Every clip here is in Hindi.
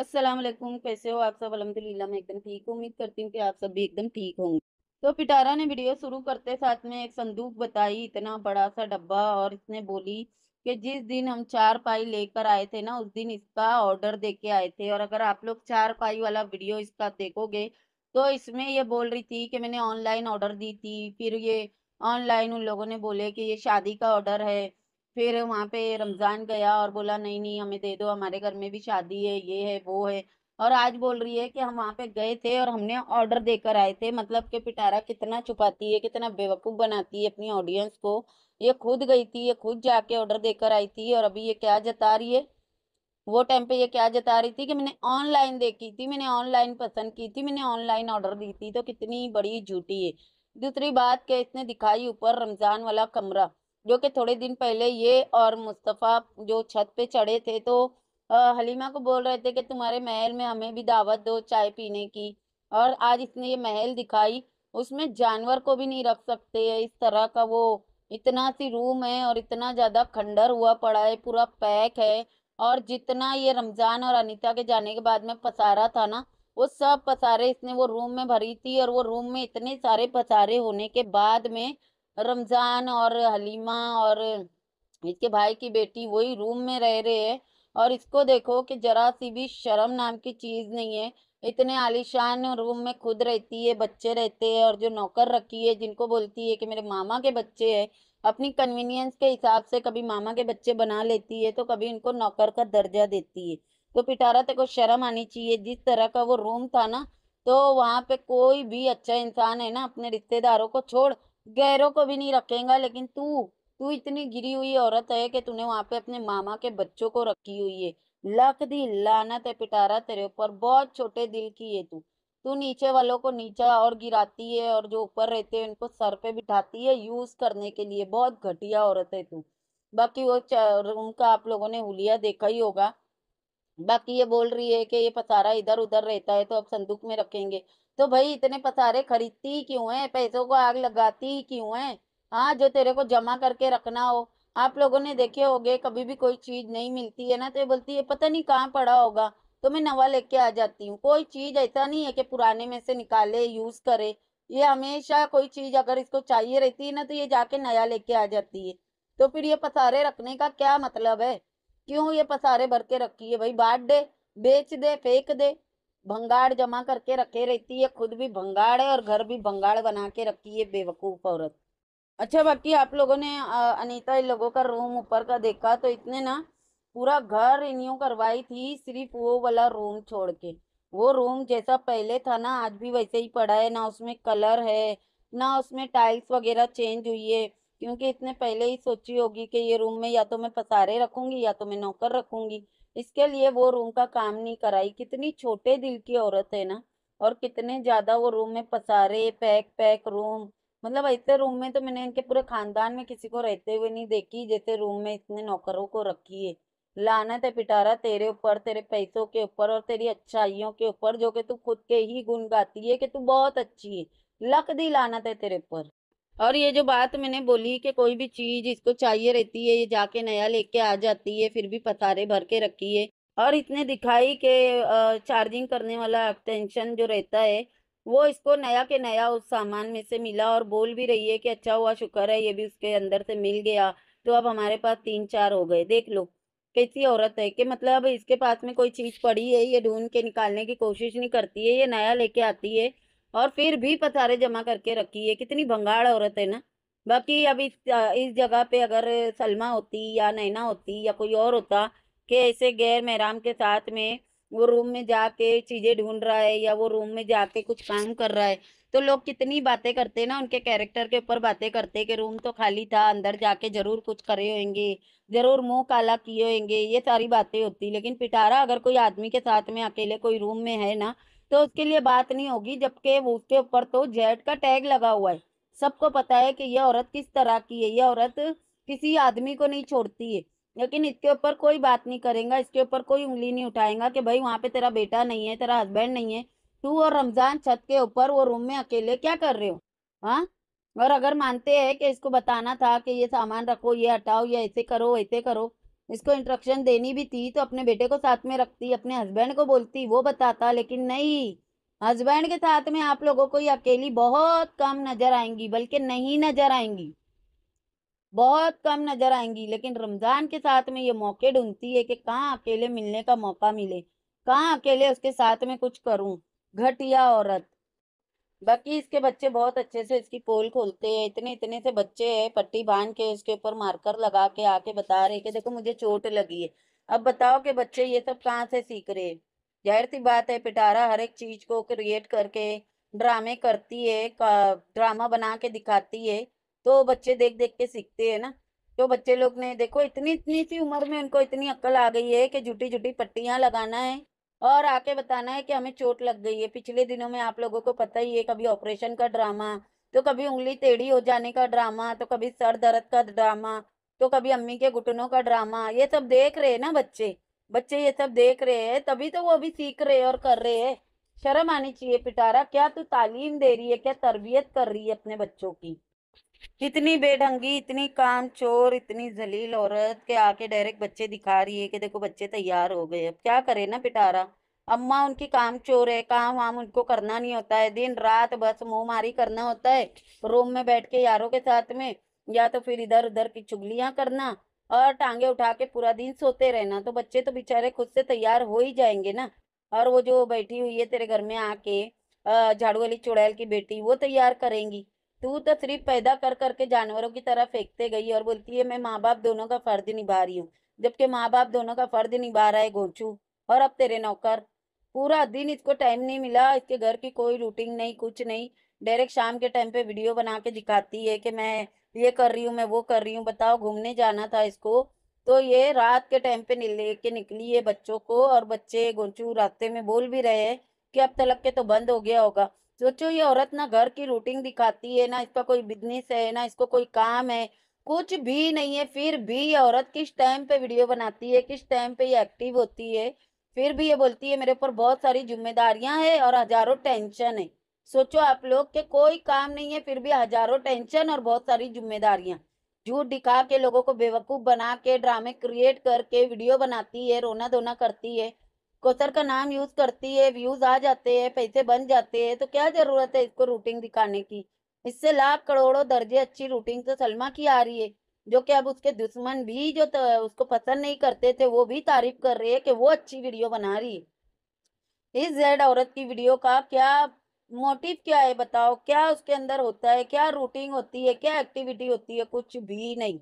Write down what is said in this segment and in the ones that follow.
अस्सलाम वालेकुम कैसे हो आप सब अलहमदिल्ला मैं एकदम ठीक हूँ उम्मीद करती हूँ कि आप सब भी एकदम ठीक होंगे तो पिटारा ने वीडियो शुरू करते साथ में एक संदूक बताई इतना बड़ा सा डब्बा और इसने बोली कि जिस दिन हम चार पाई लेकर आए थे ना उस दिन इसका ऑर्डर दे के आए थे और अगर आप लोग चार पाई वाला वीडियो इसका देखोगे तो इसमें ये बोल रही थी कि मैंने ऑनलाइन ऑर्डर दी थी फिर ये ऑनलाइन उन लोगों ने बोले कि ये शादी का ऑर्डर है फिर वहाँ पे रमज़ान गया और बोला नहीं नहीं हमें दे दो हमारे घर में भी शादी है ये है वो है और आज बोल रही है कि हम वहाँ पे गए थे और हमने ऑर्डर देकर आए थे मतलब कि पिटारा कितना छुपाती है कितना बेवकूफ़ बनाती है अपनी ऑडियंस को ये खुद गई थी ये खुद जाके ऑर्डर देकर आई थी और अभी ये क्या जता रही है वो टाइम पे ये क्या जता रही थी कि मैंने ऑनलाइन देखी थी मैंने ऑनलाइन पसंद की थी मैंने ऑनलाइन ऑर्डर दी थी तो कितनी बड़ी झूठी है दूसरी बात क्या इसने दिखाई ऊपर रमज़ान वाला कमरा जो कि थोड़े दिन पहले ये और मुस्तफ़ा जो छत पे चढ़े थे तो हलीमा को बोल रहे थे कि तुम्हारे महल में हमें भी दावत दो चाय पीने की और आज इसने ये महल दिखाई उसमें जानवर को भी नहीं रख सकते है इस तरह का वो इतना सी रूम है और इतना ज़्यादा खंडर हुआ पड़ा है पूरा पैक है और जितना ये रमज़ान और अनिता के जाने के बाद में पसारा था ना वो सब पसारे इसने वो रूम में भरी थी और वो रूम में इतने सारे पसारे होने के बाद में रमज़ान और हलीमा और इसके भाई की बेटी वही रूम में रह रहे हैं और इसको देखो कि जरा सी भी शर्म नाम की चीज़ नहीं है इतने आलिशान रूम में खुद रहती है बच्चे रहते हैं और जो नौकर रखी है जिनको बोलती है कि मेरे मामा के बच्चे हैं अपनी कन्वीनियंस के हिसाब से कभी मामा के बच्चे बना लेती है तो कभी इनको नौकर का दर्जा देती है तो पिटारा तेरे को शर्म आनी चाहिए जिस तरह का वो रूम था ना तो वहाँ पे कोई भी अच्छा इंसान है ना अपने रिश्तेदारों को छोड़ गैरों को भी नहीं रखेगा लेकिन तू तू इतनी गिरी हुई औरत है कि तूने वहाँ पे अपने मामा के बच्चों को रखी हुई है लख दी लानत है पिटारा तेरे ऊपर बहुत छोटे दिल की है तू तू नीचे वालों को नीचा और गिराती है और जो ऊपर रहते हैं उनको सर पे बिठाती है यूज करने के लिए बहुत घटिया औरत है तू बाकी वो उनका आप लोगों ने हुलिया देखा ही होगा बाकी ये बोल रही है कि ये पसारा इधर उधर रहता है तो अब संदूक में रखेंगे तो भाई इतने पसारे खरीदती क्यों है पैसों को आग लगाती क्यों है हाँ जो तेरे को जमा करके रखना हो आप लोगों ने देखे होंगे कभी भी कोई चीज नहीं मिलती है ना तो ये बोलती है पता नहीं कहाँ पड़ा होगा तो मैं नवा लेके आ जाती हूँ कोई चीज ऐसा नहीं है कि पुराने में से निकाले यूज करे ये हमेशा कोई चीज अगर इसको चाहिए रहती है ना तो ये जाके नया लेके आ जाती है तो फिर ये पसारे रखने का क्या मतलब है क्यों ये पसारे भर के रखी है भाई बांट दे बेच दे फेंक दे भंगाड़ जमा करके रखे रहती है खुद भी भंगाड़ है और घर भी भंगाड़ बना के रखी है बेवकूफ़ औरत अच्छा बाकी आप लोगों ने अनीता इन लोगों का रूम ऊपर का देखा तो इतने ना पूरा घर इनियों करवाई थी सिर्फ वो वाला रूम छोड़ के वो रूम जैसा पहले था ना आज भी वैसे ही पड़ा है ना उसमें कलर है ना उसमें टाइल्स वगैरह चेंज हुई है क्योंकि इसने पहले ही सोची होगी कि ये रूम में या तो मैं पसारे रखूंगी या तो मैं नौकर रखूंगी इसके लिए वो रूम का काम नहीं कराई कितनी छोटे दिल की औरत है ना और कितने ज़्यादा वो रूम में पसारे पैक पैक रूम मतलब ऐसे रूम में तो मैंने इनके पूरे खानदान में किसी को रहते हुए नहीं देखी जैसे रूम में इतने नौकरों को रखी है लानत है पिटारा तेरे ऊपर तेरे पैसों के ऊपर और तेरी अच्छाइयों के ऊपर जो कि तू खुद के ही गुण गाती है कि तू बहुत अच्छी है लक दी लानत है तेरे ऊपर और ये जो बात मैंने बोली कि कोई भी चीज़ इसको चाहिए रहती है ये जाके नया लेके आ जाती है फिर भी पसारे भर के रखी है और इसने दिखाई कि चार्जिंग करने वाला एक्सटेंशन जो रहता है वो इसको नया के नया उस सामान में से मिला और बोल भी रही है कि अच्छा हुआ शुक्र है ये भी उसके अंदर से मिल गया तो अब हमारे पास तीन चार हो गए देख लो कैसी औरत है कि मतलब इसके पास में कोई चीज़ पड़ी है ये ढूंढ के निकालने की कोशिश नहीं करती है ये नया लेके आती है और फिर भी पथारे जमा करके रखी है कितनी भंगाड़ औरत है ना बाकी अब इस जगह पे अगर सलमा होती या नैना होती या कोई और होता कि ऐसे गैर महराम के साथ में वो रूम में जाके चीज़ें ढूंढ रहा है या वो रूम में जाके कुछ काम कर रहा है तो लोग कितनी बातें करते ना उनके कैरेक्टर के ऊपर बातें करते कि रूम तो खाली था अंदर जाके जरूर कुछ करे होंगे जरूर मुंह काला किए होंगे ये सारी बातें होती लेकिन पिटारा अगर कोई आदमी के साथ में अकेले कोई रूम में है ना तो उसके लिए बात नहीं होगी जबकि उसके ऊपर तो जेड का टैग लगा हुआ है सबको पता है कि यह औरत किस तरह की है यह औरत किसी आदमी को नहीं छोड़ती है लेकिन इसके ऊपर कोई बात नहीं करेगा इसके ऊपर कोई उंगली नहीं उठाएगा कि भाई वहाँ पे तेरा बेटा नहीं है तेरा हस्बैंड नहीं है तू और रमजान छत के ऊपर वो रूम में अकेले क्या कर रहे हो हाँ और अगर मानते हैं कि इसको बताना था कि ये सामान रखो ये हटाओ या ऐसे करो ऐसे करो इसको इंस्ट्रक्शन देनी भी थी तो अपने बेटे को साथ में रखती अपने हस्बैंड को बोलती वो बताता लेकिन नहीं हस्बैंड के साथ में आप लोगों को ये अकेली बहुत कम नजर आएंगी बल्कि नहीं नजर आएंगी बहुत कम नजर आएंगी लेकिन रमजान के साथ में ये मौके ढूंढती है कि कहाँ अकेले मिलने का मौका मिले कहाँ अकेले उसके साथ में कुछ करूँ घटिया औरत बाकी इसके बच्चे बहुत अच्छे से इसकी पोल खोलते हैं इतने इतने से बच्चे हैं पट्टी बांध के इसके ऊपर मार्कर लगा के आके बता रहे कि देखो मुझे चोट लगी है अब बताओ कि बच्चे ये सब कहाँ से सीख रहे हैं जाहिर सी बात है पिटारा हर एक चीज को क्रिएट करके ड्रामे करती है का ड्रामा बना के दिखाती है तो बच्चे देख देख के सीखते हैं ना तो बच्चे लोग ने देखो इतनी इतनी सी उम्र में उनको इतनी अक्ल आ गई है कि झूठी झूठी पट्टियां लगाना है और आके बताना है कि हमें चोट लग गई है पिछले दिनों में आप लोगों को पता ही है कभी ऑपरेशन का ड्रामा तो कभी उंगली टेढ़ी हो जाने का ड्रामा तो कभी सर दर्द का ड्रामा तो कभी अम्मी के घुटनों का ड्रामा ये सब देख रहे हैं ना बच्चे बच्चे ये सब देख रहे हैं तभी तो वो अभी सीख रहे हैं और कर रहे हैं शर्म आनी चाहिए पिटारा क्या तू तालीम दे रही है क्या तरबियत कर रही है अपने बच्चों की इतनी बेढंगी इतनी काम चोर इतनी जलील औरत के आके डायरेक्ट बच्चे दिखा रही है कि देखो बच्चे तैयार हो गए अब क्या करे ना पिटारा अम्मा उनकी काम चोर है काम वाम उनको करना नहीं होता है दिन रात बस मुंह मारी करना होता है रूम में बैठ के यारों के साथ में या तो फिर इधर उधर की चुगलियां करना और टांगे उठा के पूरा दिन सोते रहना तो बच्चे तो बेचारे खुद से तैयार हो ही जाएंगे ना और वो जो बैठी हुई है तेरे घर में आके झाड़ू वाली चुड़ैल की बेटी वो तैयार करेंगी तू तो सिर्फ पैदा कर करके जानवरों की तरह फेंकते गई और बोलती है मैं माँ बाप दोनों का फर्ज निभा रही हूँ जबकि माँ बाप दोनों का फर्ज निभा रहा है गोचू और अब तेरे नौकर पूरा दिन इसको टाइम नहीं मिला इसके घर की कोई रूटीन नहीं कुछ नहीं डायरेक्ट शाम के टाइम पे वीडियो बना के दिखाती है कि मैं ये कर रही हूँ मैं वो कर रही हूँ बताओ घूमने जाना था इसको तो ये रात के टाइम पे ले के निकली है बच्चों को और बच्चे गोचू रास्ते में बोल भी रहे हैं कि अब तलक के तो बंद हो गया होगा सोचो ये औरत ना घर की रूटीन दिखाती है ना इसका कोई बिजनेस है ना इसको कोई काम है कुछ भी नहीं है फिर भी ये औरत किस टाइम पे वीडियो बनाती है किस टाइम पे ये एक्टिव होती है फिर भी ये बोलती है मेरे ऊपर बहुत सारी जिम्मेदारियां हैं और हजारों टेंशन है सोचो आप लोग के कोई काम नहीं है फिर भी हजारों टेंशन और बहुत सारी जिम्मेदारियां झूठ दिखा के लोगों को बेवकूफ बना के ड्रामे क्रिएट करके वीडियो बनाती है रोना धोना करती है कोसर का नाम यूज करती है व्यूज आ जाते हैं पैसे बन जाते हैं तो क्या जरूरत है इसको रूटिंग दिखाने की इससे लाख करोड़ों दर्जे अच्छी रूटिंग तो सलमा की आ रही है जो कि अब उसके दुश्मन भी जो तो उसको पसंद नहीं करते थे वो भी तारीफ कर रहे हैं कि वो अच्छी वीडियो बना रही है इस जेड औरत की वीडियो का क्या मोटिव क्या है बताओ क्या उसके अंदर होता है क्या रूटीन होती है क्या एक्टिविटी होती है कुछ भी नहीं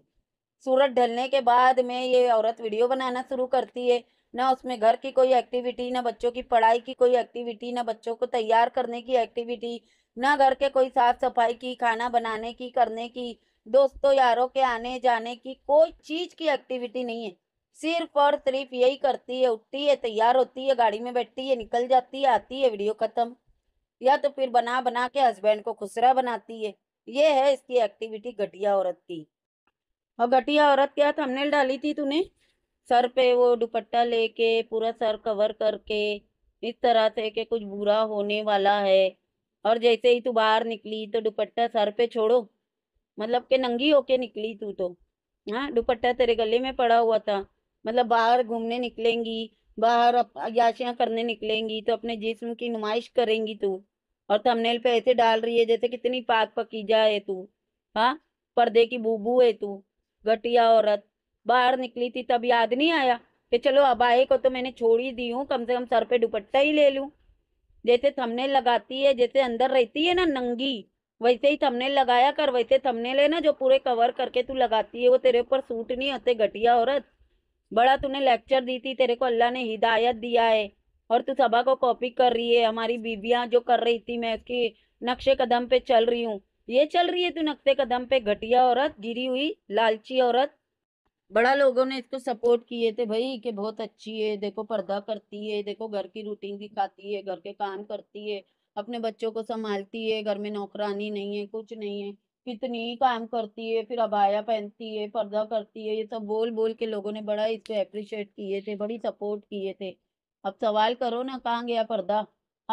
सूरज ढलने के बाद में ये औरत वीडियो बनाना शुरू करती है ना उसमें घर की कोई एक्टिविटी ना बच्चों की पढ़ाई की कोई एक्टिविटी ना बच्चों को तैयार करने की एक्टिविटी ना घर के कोई साफ सफाई की खाना बनाने की करने की दोस्तों यारों के आने जाने की कोई चीज की एक्टिविटी नहीं है सिर्फ और सिर्फ यही करती है उठती है तैयार होती है गाड़ी में बैठती है निकल जाती है आती है वीडियो खत्म या तो फिर बना बना के हस्बैंड को खुसरा बनाती है ये है इसकी एक्टिविटी घटिया औरत की और घटिया औरत क्या थंबनेल डाली थी तूने सर पे वो दुपट्टा लेके पूरा सर कवर करके इस तरह से कि कुछ बुरा होने वाला है और जैसे ही तू बाहर निकली तो दुपट्टा सर पे छोड़ो मतलब के नंगी होके निकली तू तो हाँ दुपट्टा तेरे गले में पड़ा हुआ था मतलब बाहर घूमने निकलेंगी बाहर याचियाँ करने निकलेंगी तो अपने जिस्म की नुमाइश करेंगी तू और थंबनेल पे ऐसे डाल रही है जैसे कितनी पाक पकीजा है तू हाँ पर्दे की बूबू है तू घटिया औरत बाहर निकली थी तब याद नहीं आया कि चलो अबाए को तो मैंने छोड़ ही दी हूँ कम से कम सर पे दुपट्टा ही ले लूँ जैसे थमने लगाती है जैसे अंदर रहती है ना नंगी वैसे ही थमने लगाया कर वैसे थमने लेना जो पूरे कवर करके तू लगाती है वो तेरे ऊपर सूट नहीं होते घटिया औरत बड़ा तूने लेक्चर दी थी तेरे को अल्लाह ने हिदायत दिया है और तू सभा को कॉपी कर रही है हमारी बीबियाँ जो कर रही थी मैं उसकी नक्शे कदम पे चल रही हूँ ये चल रही है तू नक्शे कदम पे घटिया औरत गिरी हुई लालची औरत बड़ा लोगों ने इसको सपोर्ट किए थे भाई कि बहुत अच्छी है देखो पर्दा करती है देखो घर की रूटीन दिखाती है घर के काम करती है अपने बच्चों को संभालती है घर में नौकरानी नहीं है कुछ नहीं है कितनी काम करती है फिर अबाया पहनती है पर्दा करती है ये सब बोल बोल के लोगों ने बड़ा इसको अप्रिशिएट किए थे बड़ी सपोर्ट किए थे अब सवाल करो ना कहाँ गया पर्दा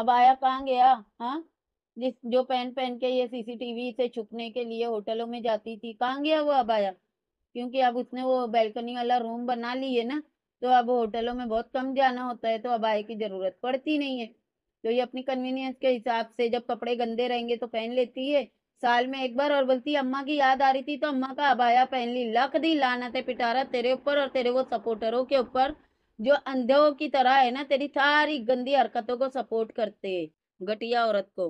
अबाया कहाँ गया हाँ जिस जो पहन पहन के ये सीसीटीवी से छुपने के लिए होटलों में जाती थी कहाँ गया वो अबाया क्योंकि अब उसने वो बैल्कनी वाला रूम बना ली है ना तो अब होटलों में बहुत कम जाना होता है तो अब आए की ज़रूरत पड़ती नहीं है तो ये अपनी कन्वीनियंस के हिसाब से जब कपड़े गंदे रहेंगे तो पहन लेती है साल में एक बार और बोलती अम्मा की याद आ रही थी तो अम्मा का अबाया पहन ली लख दी लाना थे पिटारा तेरे ऊपर और तेरे वो सपोर्टरों के ऊपर जो अंधों की तरह है ना तेरी सारी गंदी हरकतों को सपोर्ट करते घटिया औरत को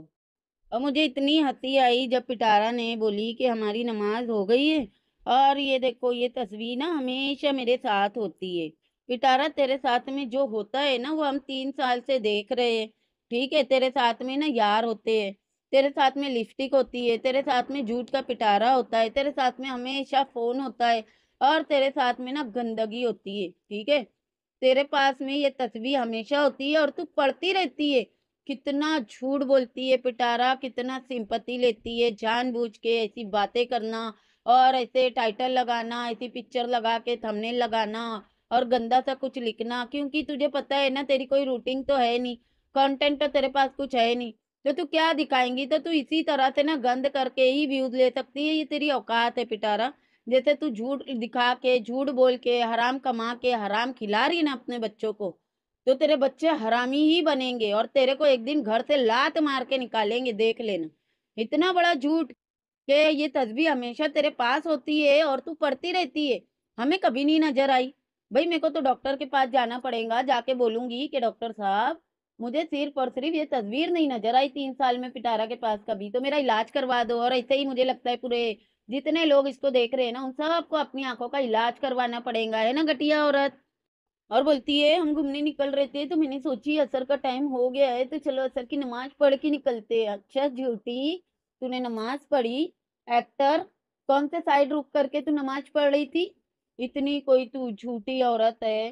और मुझे इतनी हंसी आई जब पिटारा ने बोली कि हमारी नमाज हो गई है और ये देखो ये तस्वीर ना हमेशा मेरे साथ होती है पिटारा तेरे साथ में जो होता है ना वो हम तीन साल से देख रहे हैं ठीक है तेरे साथ में ना यार होते हैं तेरे साथ में लिपस्टिक होती है तेरे साथ में जूट का पिटारा होता है तेरे साथ में हमेशा फोन होता है और तेरे साथ में ना गंदगी होती है ठीक है तेरे पास में ये तस्वीर हमेशा होती है और तू पढ़ती रहती है कितना झूठ बोलती है पिटारा कितना सिंपत्ति लेती है जानबूझ के ऐसी बातें करना और ऐसे टाइटल लगाना ऐसी पिक्चर लगा के थंबनेल लगाना और गंदा सा कुछ लिखना क्योंकि तुझे पता है ना तेरी कोई रूटीन तो है नहीं कंटेंट तो तेरे पास कुछ है नहीं तो तू क्या दिखाएंगी तो तू इसी तरह से ना गंद करके ही व्यूज ले सकती है ये तेरी औकात है पिटारा जैसे तू झूठ दिखा के झूठ बोल के हराम कमा के हराम खिला रही ना अपने बच्चों को तो तेरे बच्चे हरामी ही बनेंगे और तेरे को एक दिन घर से लात मार के निकालेंगे देख लेना इतना बड़ा झूठ कि ये तस्वीर हमेशा तेरे पास होती है और तू पढ़ती रहती है हमें कभी नहीं नजर आई भाई मेरे को तो डॉक्टर के पास जाना पड़ेगा जाके बोलूंगी कि डॉक्टर साहब मुझे सिर्फ और सिर्फ ये तस्वीर नहीं नजर आई तीन साल में पिटारा के पास कभी तो मेरा इलाज करवा दो और ऐसे ही मुझे लगता है पूरे जितने लोग इसको देख रहे हैं ना उन सबको अपनी आंखों का इलाज करवाना पड़ेगा है ना घटिया औरत और बोलती है हम घूमने निकल रहे थे तो मैंने सोची असर का टाइम हो गया है तो चलो असर की नमाज पढ़ के निकलते अच्छा झूठी तूने नमाज पढ़ी एक्टर कौन से साइड रुक करके तू नमाज पढ़ रही थी इतनी कोई तू झूठी औरत है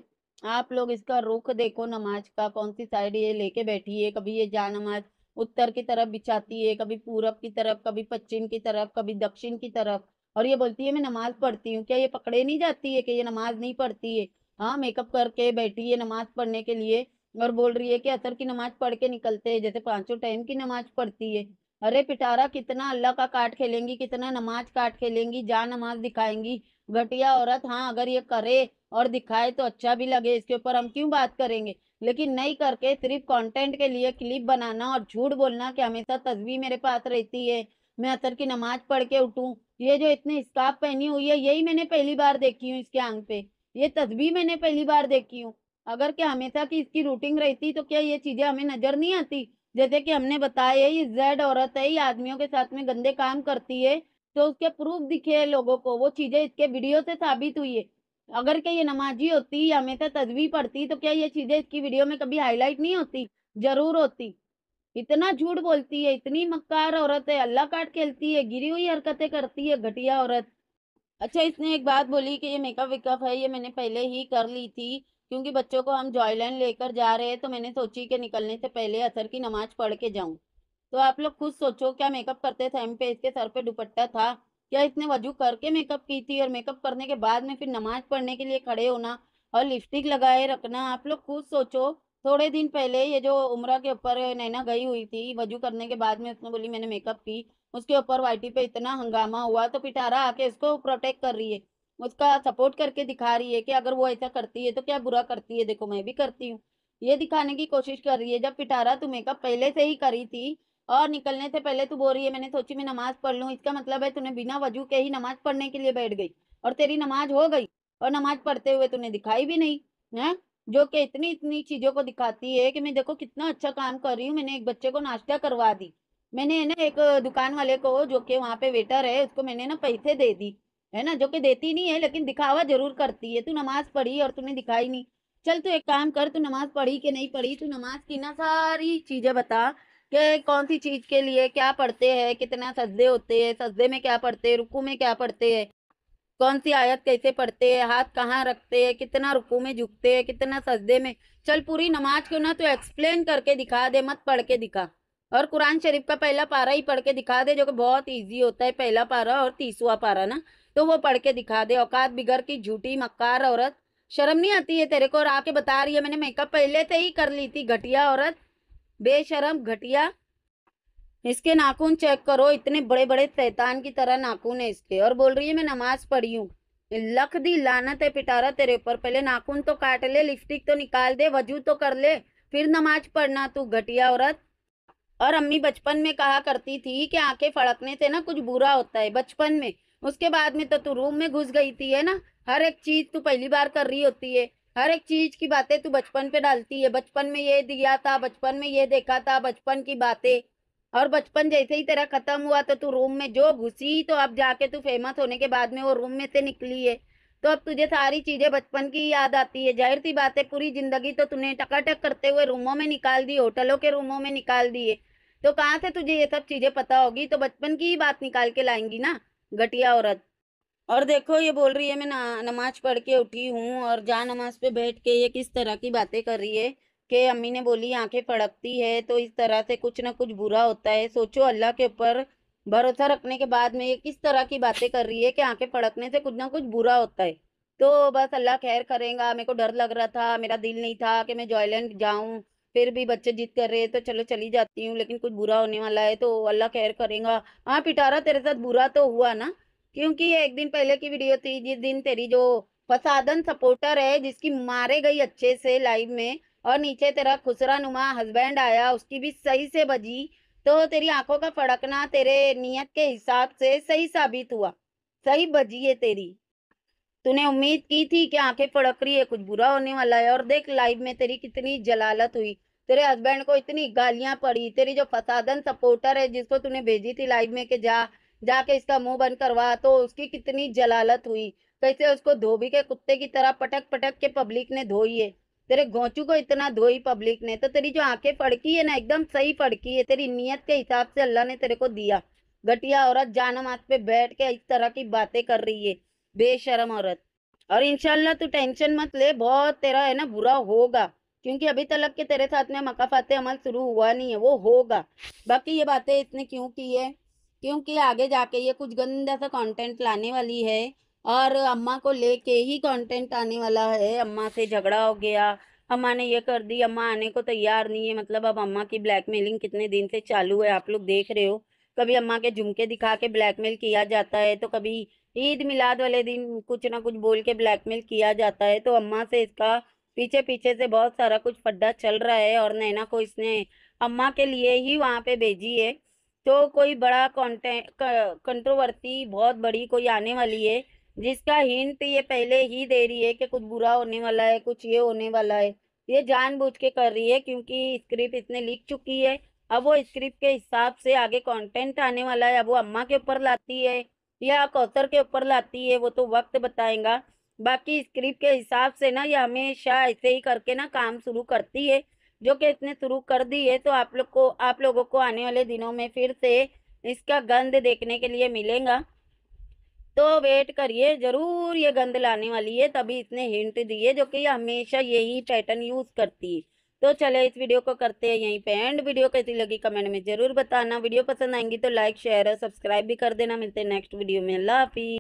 आप लोग इसका रुख देखो नमाज का कौन सी साइड ये लेके बैठी है कभी ये जा नमाज उत्तर की तरफ बिछाती है कभी पूरब की तरफ कभी पश्चिम की तरफ कभी दक्षिण की तरफ और ये बोलती है मैं नमाज पढ़ती हूँ क्या ये पकड़े नहीं जाती है कि ये नमाज नहीं पढ़ती है हाँ मेकअप करके बैठी है नमाज पढ़ने के लिए और बोल रही है कि असर की नमाज पढ़ के निकलते हैं जैसे पांचों टाइम की नमाज पढ़ती है अरे पिटारा कितना अल्लाह का काट खेलेंगी कितना नमाज काट खेलेंगी जा नमाज दिखाएंगी घटिया औरत हाँ अगर ये करे और दिखाए तो अच्छा भी लगे इसके ऊपर हम क्यों बात करेंगे लेकिन नहीं करके सिर्फ कंटेंट के लिए क्लिप बनाना और झूठ बोलना कि हमेशा तस्वीर मेरे पास रहती है मैं असर की नमाज पढ़ के उठूँ ये जो इतने स्काफ पहनी हुई है यही मैंने पहली बार देखी हूँ इसके आंग पे ये तस्वीर मैंने पहली बार देखी हूँ अगर क्या हमेशा की इसकी रूटिंग रहती तो क्या ये चीजें हमें नजर नहीं आती जैसे कि हमने बताया ये जेड औरत है ये आदमियों के साथ में गंदे काम करती है तो उसके प्रूफ दिखे है लोगों को वो चीजें इसके वीडियो से साबित हुई है अगर क्या ये नमाजी होती या हमेशा तो तजवी पढ़ती तो क्या ये चीजें इसकी वीडियो में कभी हाईलाइट नहीं होती जरूर होती इतना झूठ बोलती है इतनी मक्कार औरत है अल्लाह काट खेलती है गिरी हुई हरकतें करती है घटिया औरत अच्छा इसने एक बात बोली कि ये मेकअप वेकअप है ये मैंने पहले ही कर ली थी क्योंकि बच्चों को हम जॉयलैंड लेकर जा रहे हैं तो मैंने सोची कि निकलने से पहले असर की नमाज पढ़ के जाऊं तो आप लोग खुद सोचो क्या मेकअप करते टाइम पे इसके सर पे दुपट्टा था क्या इसने वजू करके मेकअप की थी और मेकअप करने के बाद में फिर नमाज पढ़ने के लिए खड़े होना और लिपस्टिक लगाए रखना आप लोग खुद सोचो थोड़े दिन पहले ये जो उम्र के ऊपर नैना गई हुई थी वजू करने के बाद में उसने बोली मैंने मेकअप की उसके ऊपर वाइटी पे इतना हंगामा हुआ तो पिटारा आके इसको प्रोटेक्ट कर रही है उसका सपोर्ट करके दिखा रही है कि अगर वो ऐसा करती है तो क्या बुरा करती है देखो मैं भी करती हूँ ये दिखाने की कोशिश कर रही है जब पिटारा तू मेकअप पहले से ही करी थी और निकलने से पहले तू बोल रही है मैंने सोची मैं नमाज पढ़ लूँ इसका मतलब है तूने बिना वजू के ही नमाज पढ़ने के लिए बैठ गई और तेरी नमाज हो गई और नमाज पढ़ते हुए तूने दिखाई भी नहीं है जो कि इतनी इतनी चीजों को दिखाती है कि मैं देखो कितना अच्छा काम कर रही हूँ मैंने एक बच्चे को नाश्ता करवा दी मैंने ना एक दुकान वाले को जो कि वहाँ पे वेटर है उसको मैंने ना पैसे दे दी है ना जो कि देती नहीं है लेकिन दिखावा जरूर करती है तू नमाज पढ़ी और तूने दिखाई नहीं चल तू एक काम कर तू नमाज पढ़ी कि नहीं पढ़ी तू नमाज की ना सारी चीजें बता कि कौन सी चीज के लिए क्या पढ़ते हैं कितना सजदे होते हैं सजदे में क्या पढ़ते हैं रुकू में क्या पढ़ते हैं कौन सी आयत कैसे पढ़ते हैं हाथ कहाँ रखते हैं कितना रुकू में झुकते हैं कितना सजदे में चल पूरी नमाज को ना तो एक्सप्लेन करके दिखा दे मत पढ़ के दिखा और कुरान शरीफ का पहला पारा ही पढ़ के दिखा दे जो कि बहुत ईजी होता है पहला पारा और तीसवा पारा ना तो वो पढ़ के दिखा दे औकात बिगड़ की झूठी मक्कार औरत शर्म नहीं आती है तेरे को और आके बता रही है मैंने मेकअप पहले से ही कर ली थी घटिया औरत बेशरम घटिया इसके नाखून चेक करो इतने बड़े बड़े शैतान की तरह नाखून है इसके और बोल रही है मैं नमाज पढ़ी हूँ लख दी लानत है पिटारा तेरे ऊपर पहले नाखून तो काट ले लिपस्टिक तो निकाल दे वजू तो कर ले फिर नमाज पढ़ना तू घटिया औरत और अम्मी बचपन में कहा करती थी कि आंखें फड़कने से ना कुछ बुरा होता है बचपन में उसके बाद में तो तू रूम में घुस गई थी है ना हर एक चीज तू पहली बार कर रही होती है हर एक चीज की बातें तू बचपन पे डालती है बचपन में ये दिया था बचपन में ये देखा था बचपन की बातें और बचपन जैसे ही तेरा खत्म हुआ तो तू रूम में जो घुसी तो अब जाके तू फेमस होने के बाद में वो रूम में से निकली है तो अब तुझे सारी चीजें बचपन की याद आती है जाहिर सी बातें पूरी जिंदगी तो तूने टकाटक करते हुए रूमों में निकाल दी होटलों के रूमों में निकाल दिए तो कहाँ से तुझे ये सब चीजें पता होगी तो बचपन की ही बात निकाल के लाएंगी ना घटिया औरत और देखो ये बोल रही है मैं ना, नमाज पढ़ के उठी हूँ और जा नमाज पे बैठ के ये किस तरह की बातें कर रही है कि अम्मी ने बोली आंखें फड़कती है तो इस तरह से कुछ ना कुछ बुरा होता है सोचो अल्लाह के ऊपर भरोसा रखने के बाद में ये किस तरह की बातें कर रही है कि आंखें फड़कने से कुछ ना कुछ बुरा होता है तो बस अल्लाह खैर करेगा मेरे को डर लग रहा था मेरा दिल नहीं था कि मैं जॉयलैंड जाऊँ फिर भी बच्चे जिद कर रहे हैं तो चलो चली जाती हूँ लेकिन कुछ बुरा होने वाला है तो अल्लाह खैर करेगा हाँ पिटारा तेरे साथ बुरा तो हुआ ना क्योंकि ये एक दिन पहले की वीडियो थी जिस दिन तेरी जो फसादन सपोर्टर है जिसकी मारे गई अच्छे से लाइव में और नीचे तेरा खुसरा नुमा हसबेंड आया उसकी भी सही से बजी तो तेरी आंखों का फड़कना तेरे नियत के हिसाब से सही साबित हुआ सही बजी है तेरी तूने उम्मीद की थी कि आंखें फड़क रही है कुछ बुरा होने वाला है और देख लाइव में तेरी कितनी जलालत हुई तेरे हस्बैंड को इतनी गालियां पड़ी तेरी जो फसादन सपोर्टर है जिसको तूने भेजी थी लाइव में के जा जाके इसका मुंह बंद करवा तो उसकी कितनी जलालत हुई कैसे तो उसको धोबी के कुत्ते की तरह पटक पटक के पब्लिक ने धोई है तेरे गोचू को इतना धोई पब्लिक ने तो तेरी जो आंखें फड़की है ना एकदम सही फड़की है तेरी नीयत के हिसाब से अल्लाह ने तेरे को दिया घटिया औरत हाथ पे बैठ के इस तरह की बातें कर रही है बेशरम औरत और इनशाला तू टेंशन मत ले बहुत तेरा है ना बुरा होगा क्योंकि अभी तलक के तेरे साथ में मकाफाते अमल शुरू हुआ नहीं है वो होगा बाकी ये बातें इसने क्यों की है क्योंकि आगे जाके ये कुछ गंदा सा कंटेंट लाने वाली है और अम्मा को लेके ही कंटेंट आने वाला है अम्मा से झगड़ा हो गया अम्मा ने ये कर दी अम्मा आने को तैयार नहीं है मतलब अब अम्मा की ब्लैकमेलिंग कितने दिन से चालू है आप लोग देख रहे हो कभी अम्मा के झुमके दिखा के ब्लैकमेल किया जाता है तो कभी ईद मिलाद वाले दिन कुछ ना कुछ बोल के ब्लैकमेल किया जाता है तो अम्मा से इसका पीछे पीछे से बहुत सारा कुछ फड्डा चल रहा है और नैना को इसने अम्मा के लिए ही वहाँ पे भेजी है तो कोई बड़ा कॉन्टेंट कंट्रोवर्सी बहुत बड़ी कोई आने वाली है जिसका हिंट ये पहले ही दे रही है कि कुछ बुरा होने वाला है कुछ ये होने वाला है ये जानबूझ के कर रही है क्योंकि स्क्रिप्ट इसने लिख चुकी है अब वो स्क्रिप्ट के हिसाब से आगे कंटेंट आने वाला है अब वो अम्मा के ऊपर लाती है या कौतर के ऊपर लाती है वो तो वक्त बताएगा बाकी स्क्रिप्ट के हिसाब से ना ये हमेशा ऐसे ही करके ना काम शुरू करती है जो कि इसने शुरू कर दी है तो आप लोग को आप लोगों को आने वाले दिनों में फिर से इसका गंध देखने के लिए मिलेगा तो वेट करिए ज़रूर ये गंध लाने वाली है तभी इसने हिंट दी है जो कि ये हमेशा यही पैटर्न यूज़ करती है तो चले इस वीडियो को करते हैं यहीं पे एंड वीडियो कैसी लगी कमेंट में जरूर बताना वीडियो पसंद आएंगी तो लाइक शेयर और सब्सक्राइब भी कर देना मिलते हैं नेक्स्ट वीडियो में अल्लाह हाफिज़